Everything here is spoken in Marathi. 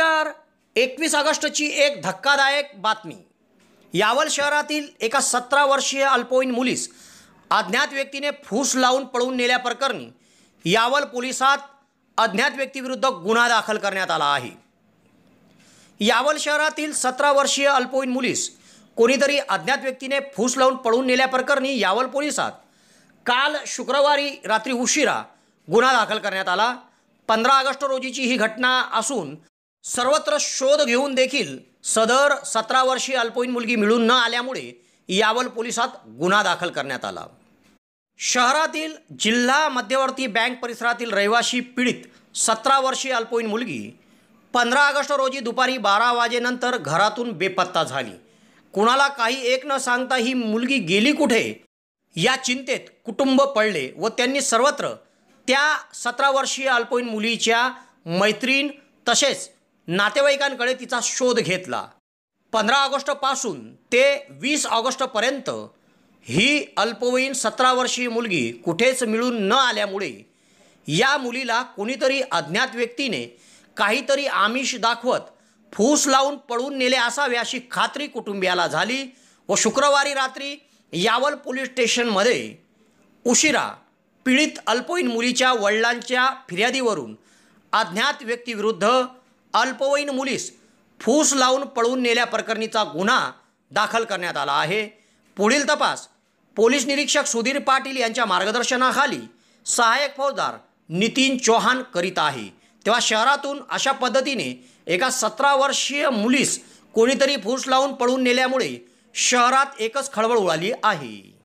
नमस्कार एकवीस ऑगस्टची एक धक्कादायक बातमी यावल शहरातील एका सतरा वर्षीय अल्पवयीन मुलीस अज्ञात व्यक्तीने फूस लावून पळून नेल्याप्रकरणी यावल पोलिसात अज्ञात व्यक्तीविरुद्ध गुन्हा दाखल करण्यात आला आहे यावल शहरातील सतरा वर्षीय अल्पवयीन मुलीस कोणीतरी अज्ञात व्यक्तीने फूस लावून पळून नेल्याप्रकरणी यावल पोलिसात काल शुक्रवारी रात्री उशिरा गुन्हा दाखल करण्यात आला पंधरा ऑगस्ट रोजीची ही घटना असून सर्वत्र शोध घेऊन देखील सदर सतरा वर्षीय अल्पवयीन मुलगी मिळून न आल्यामुळे यावल पोलिसात गुन्हा दाखल करण्यात आला शहरातील जिल्हा मध्यवर्ती बँक परिसरातील रहिवाशी पीडित सतरा वर्षीय अल्पवयीन मुलगी पंधरा ऑगस्ट रोजी दुपारी बारा वाजेनंतर घरातून बेपत्ता झाली कुणाला काही एक न सांगता ही मुलगी गेली कुठे या चिंतेत कुटुंब पडले व त्यांनी सर्वत्र त्या सतरा वर्षीय अल्पवयीन मुलीच्या मैत्रीण तसेच नातेवाईकांकडे तिचा शोध घेतला पंधरा ऑगस्टपासून ते वीस ऑगस्टपर्यंत ही अल्पवयीन सतरा वर्षीय मुलगी कुठेच मिळून न आल्यामुळे या मुलीला कोणीतरी अज्ञात व्यक्तीने काहीतरी आमिष दाखवत फूस लावून पळून नेले असावे अशी खात्री कुटुंबियाला झाली व शुक्रवारी रात्री यावल पोलीस स्टेशनमध्ये उशिरा पीडित अल्पवयीन मुलीच्या वडिलांच्या फिर्यादीवरून अज्ञात व्यक्तीविरुद्ध अल्पवयीन मुलीस फूस लावून पळवून नेल्याप्रकरणीचा गुन्हा दाखल करण्यात आला आहे पुढील तपास पोलीस निरीक्षक सुधीर पाटील यांच्या मार्गदर्शनाखाली सहाय्यक फौजदार नितीन चौहान करीत आहे तेव्हा शहरातून अशा पद्धतीने एका सतरा वर्षीय मुलीस कोणीतरी फूस लावून पळून नेल्यामुळे शहरात एकच खळबळ उडाली आहे